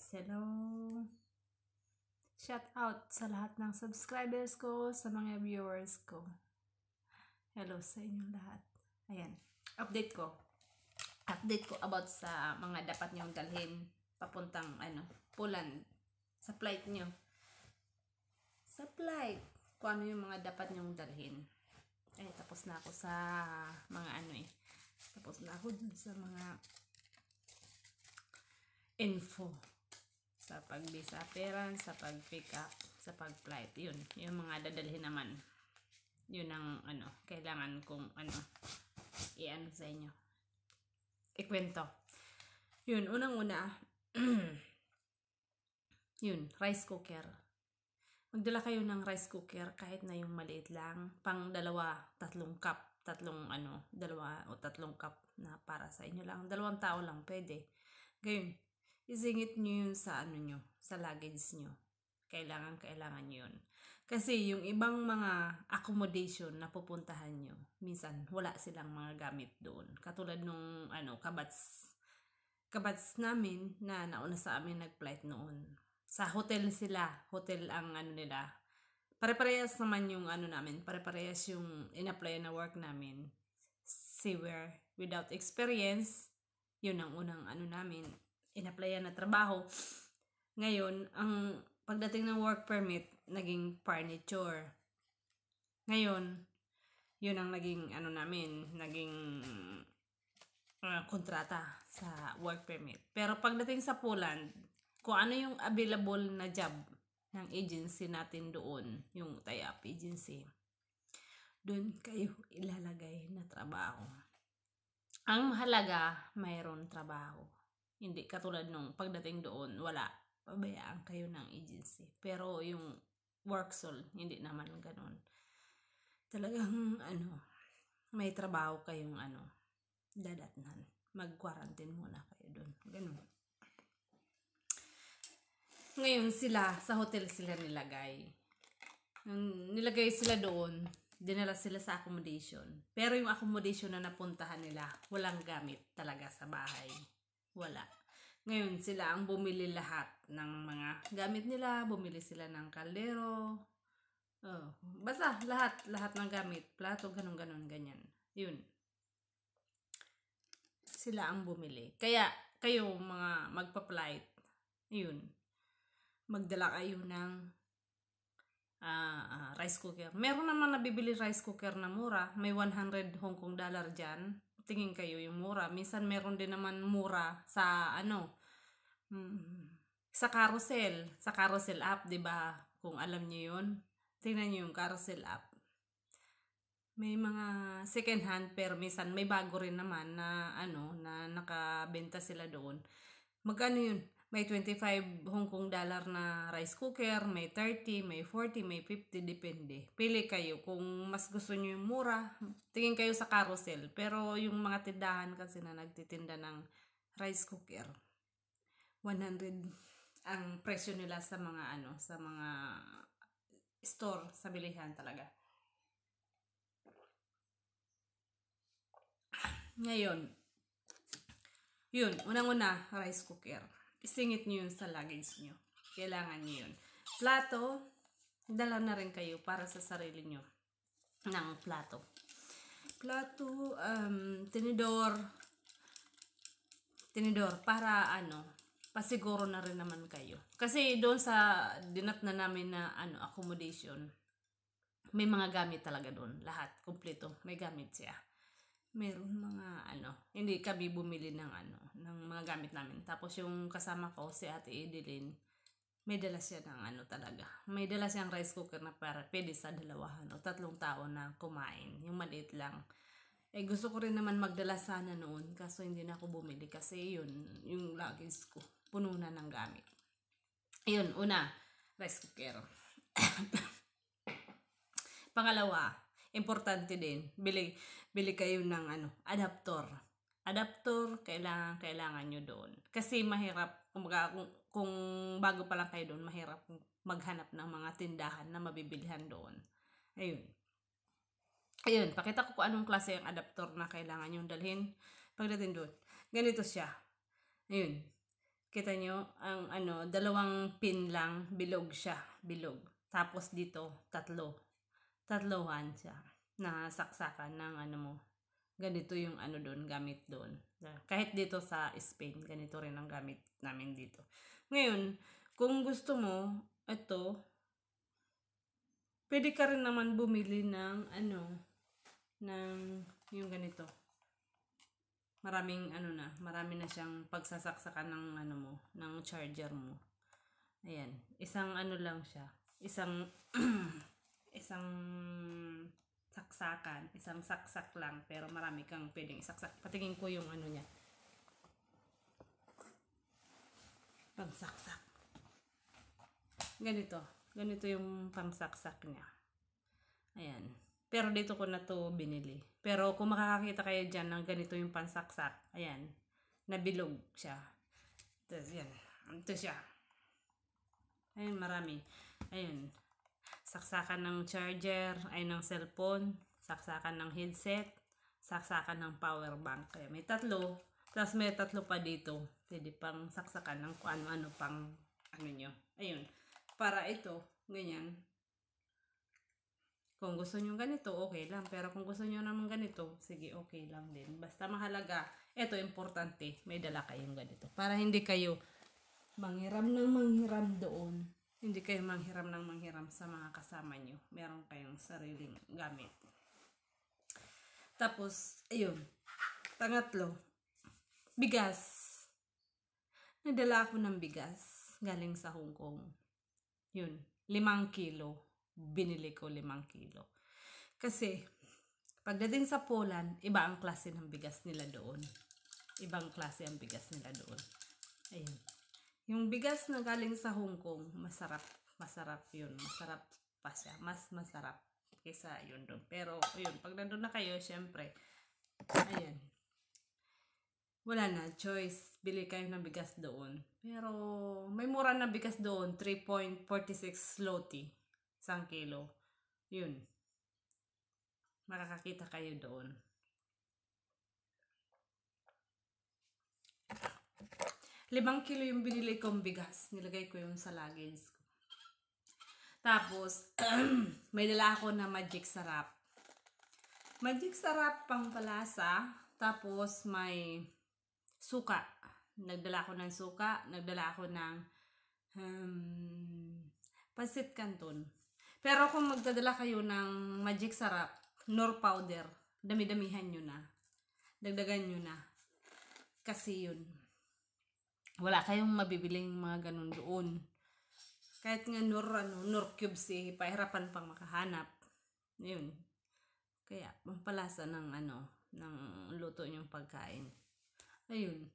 guys. Hello! Shout out sa lahat ng subscribers ko, sa mga viewers ko. Hello sa inyong lahat. Ayan, update ko. Update ko about sa mga dapat niyong dalhin papuntang ano, Poland. Sa flight niyo. Sa flight, kung ano yung mga dapat niyong dalhin. Eh, tapos na ako sa mga ano eh. Tapos na ako dun sa mga info sa pag-visa sa pag-pick up, sa pag-flight. Yun, yung mga dadalhin naman. Yun ang ano, kailangan kong ano, iyan sa inyo. Ikwento. Yun, unang-una, yun, rice cooker. Magdala kayo ng rice cooker kahit na yung maliit lang, pang dalawa, tatlong cup, tatlong ano, dalawa o tatlong cup na para sa inyo lang. Dalawang tao lang pwede. Ngayon, isingit nyo yun sa ano nyo, sa luggage nyo. Kailangan, kailangan yun. Kasi yung ibang mga accommodation na pupuntahan nyo, minsan wala silang mga gamit doon. Katulad nung ano, kabats, kabats namin na nauna sa amin nag-flight noon. Sa hotel sila, hotel ang ano nila. Pare-parehas naman yung ano namin, pare-parehas yung in na work namin. Seaware, without experience, yun ang unang ano namin, inapplyan na trabaho. Ngayon, ang pagdating ng work permit, naging furniture. Ngayon, yun ang naging ano namin, naging uh, kontrata sa work permit. Pero pagdating sa Poland, kung ano yung available na job ng agency natin doon, yung tie-up agency, doon kayo ilalagay na trabaho. Ang mahalaga, mayroon trabaho. Hindi katulad nung pagdating doon, wala. Pabayaan kayo ng agency. Pero yung work sol, hindi naman ganoon Talagang ano, may trabaho kayong ano, dadatnan. Mag-quarantine muna kayo doon. ganoon Ngayon sila, sa hotel sila nilagay. Nung nilagay sila doon, dinala sila sa accommodation. Pero yung accommodation na napuntahan nila, walang gamit talaga sa bahay. Wala. Ngayon, sila ang bumili lahat ng mga gamit nila. Bumili sila ng kaldero. Oh, basta, lahat, lahat ng gamit. Plato, ganun, ganun, ganyan. Yun. Sila ang bumili. Kaya, kayo mga magpa-flight, yun. Magdala kayo ng uh, rice cooker. Meron naman nabibili rice cooker na mura. May 100 Hong Kong dollar diyan tingin kayo yung mura. Minsan meron din naman mura sa ano, mm, sa carousel, sa carousel app, 'di ba? Kung alam niyo 'yun. Tingnan niyo yung carousel app. May mga second hand pero minsan may bago rin naman na ano na nakabenta sila doon. Magkano 'yun? may 25 Hong Kong dollar na rice cooker, may 30, may 40, may 50, depende. Pili kayo kung mas gusto nyo yung mura, tingin kayo sa carousel. Pero yung mga tindahan kasi na nagtitinda ng rice cooker, 100 ang presyo nila sa mga ano, sa mga store sa bilihan talaga. Ngayon, yun, unang-una, rice cooker isingit nyo yun sa luggage nyo. Kailangan nyo yun. Plato, dala na rin kayo para sa sarili nyo ng plato. Plato, um, tinidor, tinidor para ano, pasiguro na rin naman kayo. Kasi doon sa dinat na namin na ano, accommodation, may mga gamit talaga doon. Lahat, kumpleto. May gamit siya meron mga ano, hindi kami bumili ng ano, ng mga gamit namin. Tapos yung kasama ko, si Ate Edilyn, may dala siya ng ano talaga. May dala siyang rice cooker na para pwede sa dalawahan o tatlong tao na kumain. Yung maliit lang. Eh gusto ko rin naman magdala sana noon kaso hindi na ako bumili kasi yun, yung luggage ko puno na ng gamit. Yun, una, rice cooker. Pangalawa, importante din. Bili, bili kayo ng ano, adapter. Adapter, kailangan, kailangan nyo doon. Kasi mahirap, kung, kung bago pa lang kayo doon, mahirap maghanap ng mga tindahan na mabibilihan doon. Ayun. Ayun, pakita ko kung anong klase yung adapter na kailangan yung dalhin pagdating doon. Ganito siya. Ayun. Kita nyo, ang ano, dalawang pin lang, bilog siya, bilog. Tapos dito, tatlo tatlohan siya na saksakan ng ano mo. Ganito yung ano doon, gamit doon. Kahit dito sa Spain, ganito rin ang gamit namin dito. Ngayon, kung gusto mo, ito, pwede ka rin naman bumili ng ano, ng yung ganito. Maraming ano na, marami na siyang pagsasaksakan ng ano mo, ng charger mo. Ayan, isang ano lang siya. Isang isang saksakan, isang saksak lang, pero marami kang pwedeng isaksak. Patingin ko yung ano niya. Pangsaksak. Ganito. Ganito yung pangsaksak niya. Ayan. Pero dito ko na to binili. Pero kung makakakita kayo dyan ng ganito yung pansaksak, ayan, nabilog siya. Tapos yan. Ito siya. Ayan, marami. Ayan saksakan ng charger ay ng cellphone, saksakan ng headset, saksakan ng power bank. Kaya may tatlo, plus may tatlo pa dito. Pwede pang saksakan ng kung ano-ano pang ano nyo. Ayun. Para ito, ganyan. Kung gusto nyo ganito, okay lang. Pero kung gusto nyo naman ganito, sige, okay lang din. Basta mahalaga, ito importante, may dala kayong ganito. Para hindi kayo manghiram ng manghiram doon hindi kayo manghiram ng manghiram sa mga kasama nyo. Meron kayong sariling gamit. Tapos, ayun. Tangatlo. Bigas. Nadala ako ng bigas. Galing sa Hong Kong. Yun. Limang kilo. Binili ko limang kilo. Kasi, pagdating sa Poland, iba ang klase ng bigas nila doon. Ibang klase ang bigas nila doon. Ayun. Yung bigas na galing sa Hong Kong, masarap. Masarap yun. Masarap pa siya. Mas masarap kaysa yun doon. Pero, yun, pag nandun na kayo, syempre, ayan. Wala na, choice. Bili kayo ng bigas doon. Pero, may mura na bigas doon. 3.46 loti. Isang kilo. Yun. Makakakita kayo doon. Limang kilo yung binili kong bigas. Nilagay ko yun sa luggage ko. Tapos, may dala ako na magic sarap. Magic sarap pang palasa. Tapos, may suka. Nagdala ako ng suka. Nagdala ako ng um, pasit canton. Pero kung magdadala kayo ng magic sarap, nor powder, dami-damihan nyo na. Dagdagan nyo na. Kasi yun wala kayong mabibiling mga ganun doon. Kahit nga nur, ano, nur cubes eh, pahirapan pang makahanap. Yun. Kaya, pampalasa ng ano, ng luto niyong pagkain. Ayun.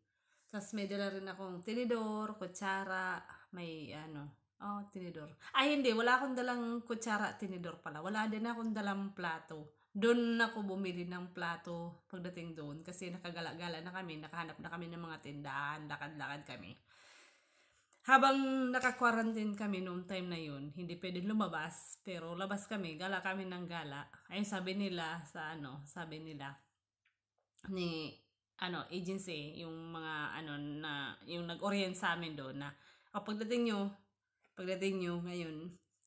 Tapos may dala rin akong tinidor, kutsara, may ano, oh, tinidor. Ay, hindi, wala akong dalang kutsara, tinidor pala. Wala din akong dalang plato doon ako bumili ng plato pagdating doon kasi nakagala-gala na kami, nakahanap na kami ng mga tindahan, lakad-lakad kami. Habang naka-quarantine kami noong time na yun, hindi pwedeng lumabas, pero labas kami, gala kami ng gala. Ayun sabi nila sa ano, sabi nila ni ano, agency, yung mga ano na yung nag-orient sa amin doon na kapag oh, dating nyo, pagdating nyo ngayon,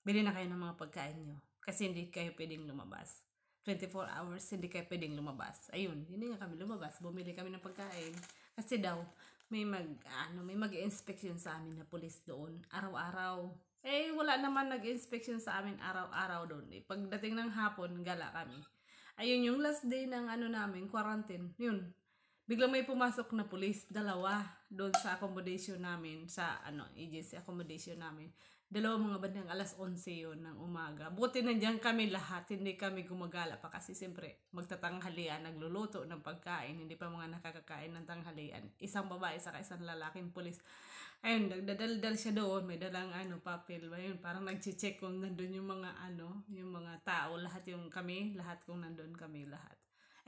bili na kayo ng mga pagkain nyo kasi hindi kayo pwedeng lumabas. 24 hours, hindi kayo pwedeng lumabas. Ayun, hindi nga kami lumabas. Bumili kami ng pagkain. Kasi daw, may mag, ano, may mag-inspection sa amin na pulis doon. Araw-araw. Eh, wala naman nag-inspection sa amin araw-araw doon. Eh, pagdating ng hapon, gala kami. Ayun, yung last day ng ano namin, quarantine. Yun. Biglang may pumasok na pulis, dalawa, doon sa accommodation namin, sa ano, agency accommodation namin dalawang mga bandang alas 11 yon ng umaga. Buti nandiyan kami lahat, hindi kami gumagala pa kasi siyempre magtatanghalian, nagluluto ng pagkain, hindi pa mga nakakakain ng tanghalian. Isang babae sa isang lalaking pulis. Ayun, nagdadaldal siya doon, may dalang ano, papel. yun? parang nagche-check kung nandun yung mga ano, yung mga tao, lahat yung kami, lahat kung nandun kami, lahat.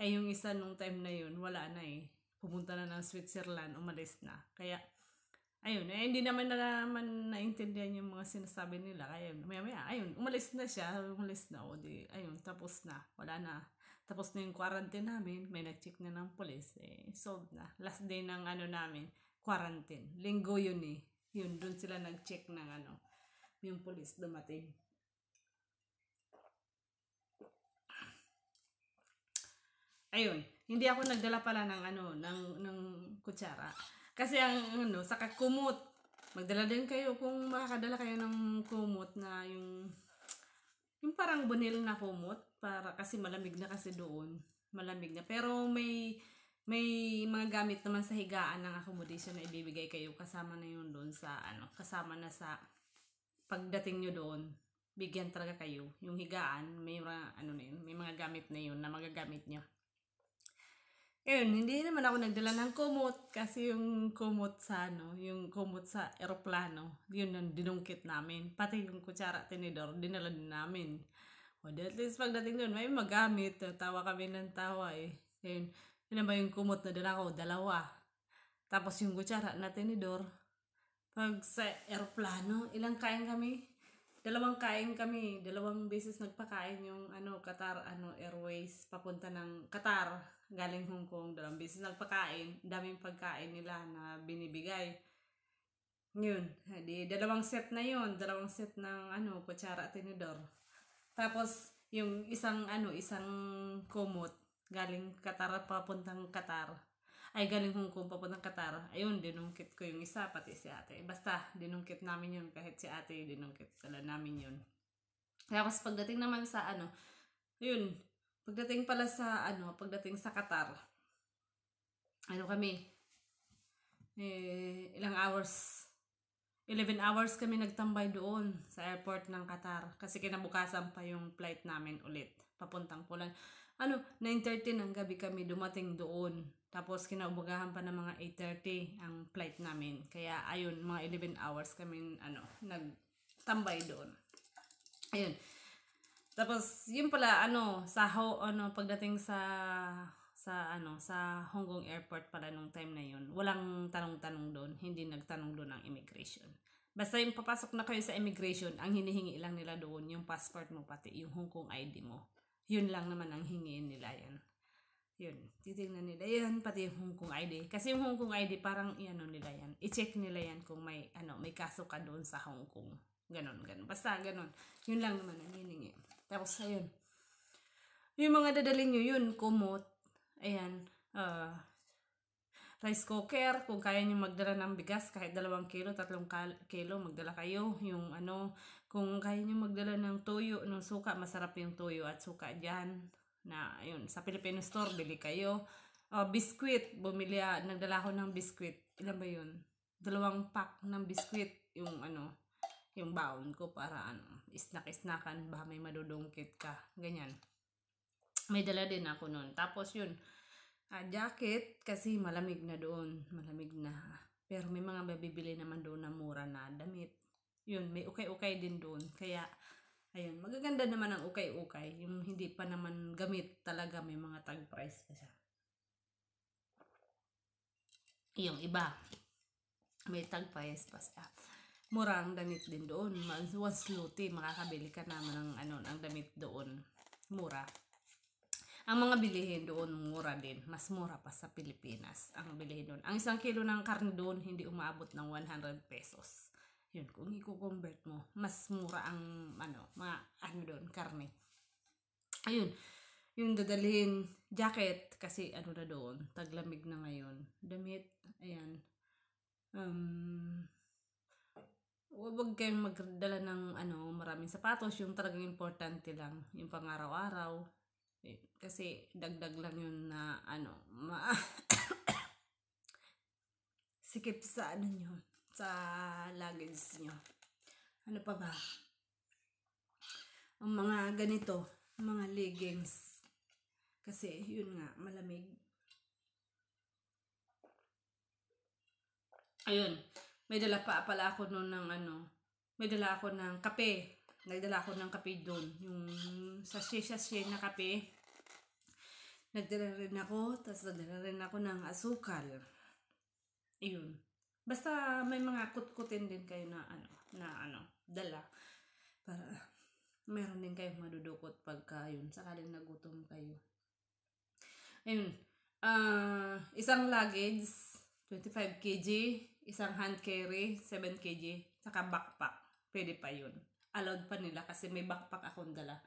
Eh yung isa nung time na yun, wala na eh. Pumunta na ng Switzerland, umalis na. Kaya Ayun, eh, hindi naman na naman naintindihan yung mga sinasabi nila. Kaya maya maya, ayun, umalis na siya, umalis na ako. Di, ayun, tapos na, wala na. Tapos na yung quarantine namin, may nag-check na ng polis, eh, solved na. Last day ng ano namin, quarantine. Linggo yun eh. Yun, doon sila nag-check ng ano, yung polis dumating. Ayun, hindi ako nagdala pala ng ano, ng, ng kutsara kasi ang ano, sa kumot. Magdala din kayo kung makakadala kayo ng kumot na yung yung parang bunil na kumot para kasi malamig na kasi doon. Malamig na. Pero may may mga gamit naman sa higaan ng accommodation na ibibigay kayo kasama na yun doon sa ano, kasama na sa pagdating nyo doon. Bigyan talaga kayo. Yung higaan, may mga ano na yun, may mga gamit na yun na magagamit nyo. Ayun, hindi naman ako nagdala ng kumot kasi yung kumot sa ano, yung kumot sa eroplano, yun ang dinungkit namin. Pati yung kutsara tinidor, dinala din namin. O, at least pagdating doon, may magamit. Tawa kami ng tawa eh. Ayun, yun ba yung kumot na dala ko? Dalawa. Tapos yung kutsara na tinidor. Pag sa eroplano, ilang kain kami? dalawang kain kami, dalawang beses nagpakain yung ano Qatar ano Airways papunta ng Qatar galing Hong Kong, dalawang beses nagpakain, daming pagkain nila na binibigay. Yun, di dalawang set na yun, dalawang set ng ano kutsara at tinidor. Tapos yung isang ano, isang kumot galing Qatar papuntang Qatar ay galing Hong Kong papuntang Qatar. Ayun, dinungkit ko yung isa, pati si ate. Basta, dinungkit namin yun kahit si ate, dinungkit pala namin yun. Tapos pagdating naman sa ano, yun, pagdating pala sa ano, pagdating sa Qatar, ano kami, eh, ilang hours 11 hours kami nagtambay doon sa airport ng Qatar kasi kinabukasan pa yung flight namin ulit papuntang Poland. Ano, 9.30 ng gabi kami dumating doon. Tapos kinaubagahan pa ng mga 8.30 ang flight namin. Kaya ayun, mga 11 hours kami ano, nagtambay doon. Ayun. Tapos yun pala ano, sa ho, ano pagdating sa sa ano sa Hong Kong airport pala nung time na yun. Walang tanong-tanong doon, hindi nagtanong doon ang immigration. Basta yung papasok na kayo sa immigration, ang hinihingi lang nila doon yung passport mo pati yung Hong Kong ID mo. Yun lang naman ang hingiin nila yan. Yun, titignan nila yan, pati yung Hong Kong ID. Kasi yung Hong Kong ID, parang ano nila yan. I-check nila yan kung may, ano, may kaso ka doon sa Hong Kong. Ganon, ganon. Basta ganon. Yun lang naman ang hiningi. Eh. Tapos, ayun. Yung mga dadalhin nyo yun, kumot. Ayan. Uh, rice cooker, kung kaya nyo magdala ng bigas, kahit dalawang kilo, tatlong kilo, magdala kayo. Yung ano, kung kaya nyo magdala ng toyo, ng suka, masarap yung toyo at suka dyan na ayun, sa Filipino store, bili kayo. Uh, biskwit bumili, uh, nagdala ko ng biskwit Ilan ba yun? Dalawang pack ng biskwit yung ano, yung baon ko para ano, snack-snackan, baka may madudungkit ka, ganyan. May dala din ako noon. Tapos yun, uh, jacket, kasi malamig na doon, malamig na. Pero may mga mabibili naman doon na mura na damit. Yun, may ukay-ukay din doon. Kaya, Ayan, magaganda naman ang ukay-ukay. Yung hindi pa naman gamit talaga, may mga tag price pa siya. Yung iba, may tag price pa siya. Mura ang damit din doon. One sluti, makakabili ka naman ng, ano, ng damit doon. Mura. Ang mga bilihin doon, mura din. Mas mura pa sa Pilipinas ang bilihin doon. Ang isang kilo ng karne doon, hindi umaabot ng 100 pesos yun, kung i-convert mo, mas mura ang, ano, mga, ano doon, karne. Ayun, yung dadalhin, jacket, kasi ano na doon, taglamig na ngayon. Damit, ayan. Um, huwag kayong magdala ng, ano, maraming sapatos, yung talagang importante lang, yung pang-araw-araw. Eh, kasi, dagdag lang yun na, ano, ma- sikip sa, ano yun, sa luggage nyo. Ano pa ba? Ang mga ganito, mga leggings. Kasi yun nga, malamig. Ayun, may dala pa pala ako noon ng ano, may dala ako ng kape. Nagdala ako ng kape doon. Yung sachet-sachet na kape. Nagdala rin ako, tapos nagdala rin ako ng asukal. Ayun. Basta may mga kutkutin din kayo na ano, na ano, dala. Para meron din kayong madudukot pagka yun, sakaling nagutom kayo. Ayun, uh, isang luggage, 25 kg, isang hand carry, 7 kg, saka backpack. Pwede pa yun. Allowed pa nila kasi may backpack akong dala.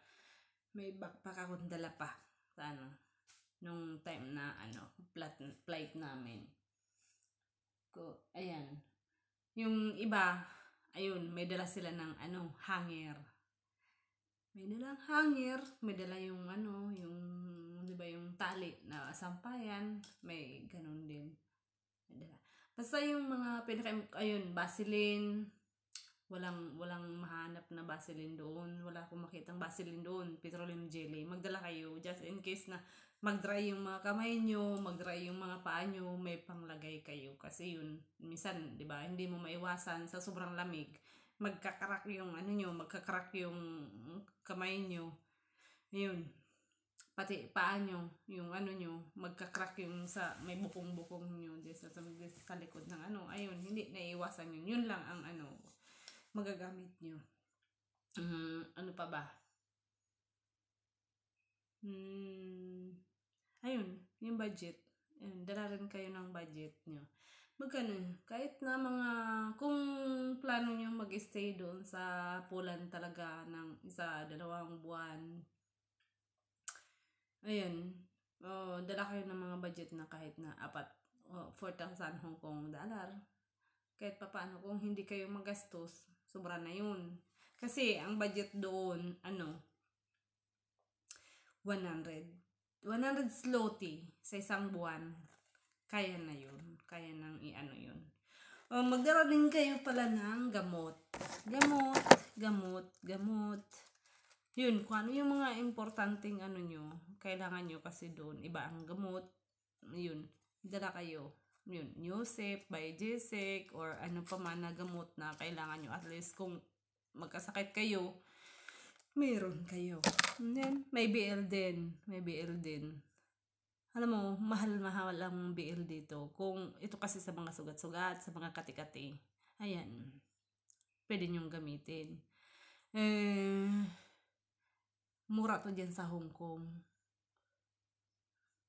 May backpack akong dala pa sa ano, nung time na ano, flight, flight namin ko. Ayan. Yung iba, ayun, may dala sila ng ano, hanger. May dala hanger, may dala yung ano, yung, di ba, yung tali na sampayan. May ganun din. May dala. Basta yung mga pinaka, ayun, vaseline, walang walang mahanap na vaseline doon, wala akong makitang vaseline doon, petroleum jelly. Magdala kayo just in case na mag-dry yung mga kamay nyo, mag-dry yung mga paa nyo, may panglagay kayo kasi yun minsan, 'di ba? Hindi mo maiwasan sa sobrang lamig, magkakarak yung ano nyo, magkakarak yung kamay nyo. Yun. Pati paa nyo, yung ano nyo, magkakrak yung sa may bukong-bukong nyo, just sa, sa likod ng ano. Ayun, hindi naiwasan yun. Yun lang ang ano, magagamit nyo. Um, mm, ano pa ba? Hmm, ayun, yung budget. Ayun, dala rin kayo ng budget nyo. Magkano, kahit na mga, kung plano nyo mag-stay doon sa Poland talaga ng isa, dalawang buwan, ayun, oh, dala kayo ng mga budget na kahit na apat, oh, 4,000 Hong Kong dollar. Kahit paano, kung hindi kayo magastos, sobra na yun. Kasi ang budget doon, ano, 100. 100 sloty sa isang buwan. Kaya na yun. Kaya nang i-ano yun. O, magdara din kayo pala ng gamot. Gamot, gamot, gamot. Yun, kung ano yung mga importanteng ano nyo, kailangan nyo kasi doon. Iba ang gamot. Yun, dala kayo yun, safe by Jessic, or ano pa man na gamot na kailangan nyo. At least kung magkasakit kayo, mayroon kayo. And then, may BL din. May BL din. Alam mo, mahal-mahal ang BL dito. Kung ito kasi sa mga sugat-sugat, sa mga kati-kati. Ayan. Pwede nyong gamitin. Eh, mura to dyan sa Hong Kong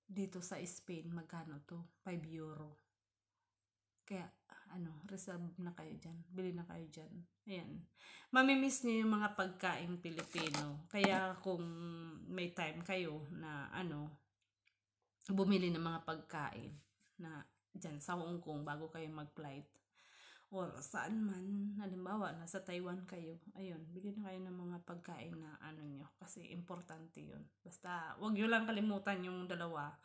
dito sa Spain, magkano to? 5 euro. Kaya, ano, reserve na kayo dyan. Bili na kayo dyan. Ayan. Mamimiss niyo yung mga pagkaing Pilipino. Kaya kung may time kayo na, ano, bumili ng mga pagkain na dyan sa Hong Kong bago kayo mag-flight. Or saan man, halimbawa, nasa Taiwan kayo. Ayun, bili na kayo ng mga pagkain na ano nyo. Kasi importante yun. Basta, wag nyo lang kalimutan yung dalawa.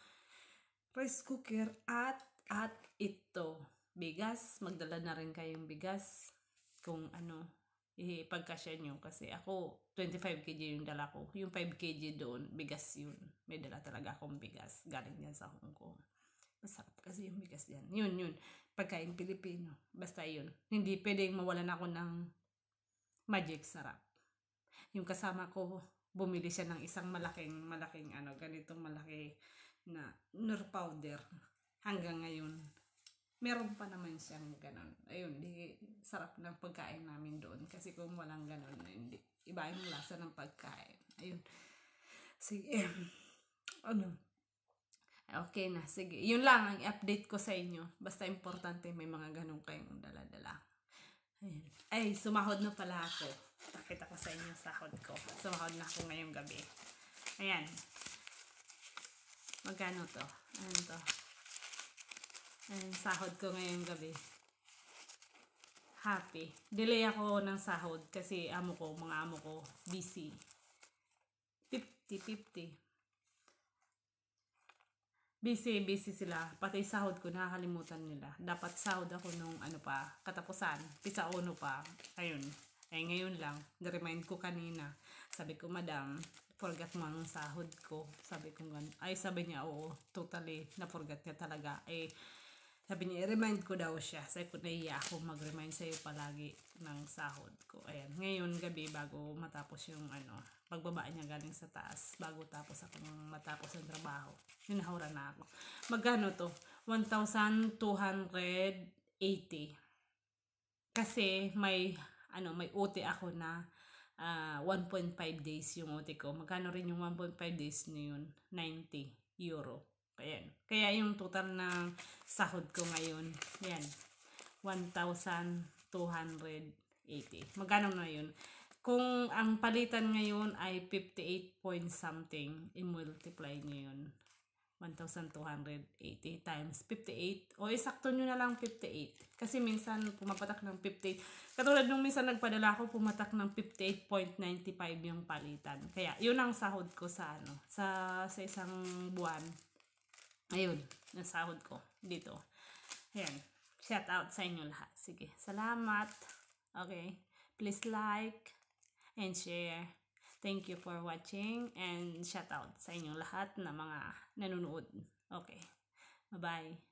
Rice cooker at at ito bigas, magdala na rin kayong bigas kung ano, ipagkasya nyo. Kasi ako, 25 kg yung dala ko. Yung 5 kg doon, bigas yun. May dala talaga akong bigas. Galing yan sa Hong Kong. Masarap kasi yung bigas yan. Yun, yun. Pagkain Pilipino. Basta yun. Hindi pwedeng mawalan ako ng magic sarap. Yung kasama ko, bumili siya ng isang malaking, malaking ano, ganitong malaki na nur powder. Hanggang ngayon, meron pa naman siyang ganun. Ayun, di sarap ng pagkain namin doon. Kasi kung walang ganun, hindi, iba yung lasa ng pagkain. Ayun. Sige. ano? Okay na, sige. Yun lang ang update ko sa inyo. Basta importante may mga ganun kayong dala-dala. Ay, sumahod na pala ako. Pakita ko sa inyo sahod ko. Sumahod na ako ngayong gabi. Ayan. Magkano to? Ano to? ang sahod ko ngayong gabi. Happy. Delay ako ng sahod kasi amo ko, mga amo ko, busy. 50-50. Busy, busy sila. Pati sahod ko, nakakalimutan nila. Dapat sahod ako nung ano pa, katapusan. Pisa uno pa. Ayun. Ay ngayon lang. Na-remind ko kanina. Sabi ko, madam, forgot mo ang sahod ko. Sabi ko, ganun. Ay, sabi niya, oo, totally, na-forgot niya talaga. Eh, sabi niya, remind ko daw siya. Sabi ko, naiya ako mag-remind sa'yo palagi ng sahod ko. Ayan, ngayon gabi bago matapos yung ano, pagbaba niya galing sa taas, bago tapos akong matapos ang trabaho. Ninahura na ako. Magkano to? 1,280. Kasi may, ano, may OT ako na uh, ah, 1.5 days yung OT ko. Magkano rin yung 1.5 days na yun? 90 euro. Ayan. Kaya yung total na sahod ko ngayon, yan, 1,280. Magkano na yun? Kung ang palitan ngayon ay 58 point something, i-multiply nyo yun. 1,280 times 58. O isakto nyo na lang 58. Kasi minsan pumapatak ng 58. Katulad nung minsan nagpadala ako, pumatak ng 58.95 yung palitan. Kaya yun ang sahod ko sa ano, sa, sa isang buwan. Ayun, nasahod ko dito. Ayan. Shout out sa inyo lahat. Sige. Salamat. Okay. Please like and share. Thank you for watching and shout out sa inyo lahat na mga nanonood. Okay. Bye-bye.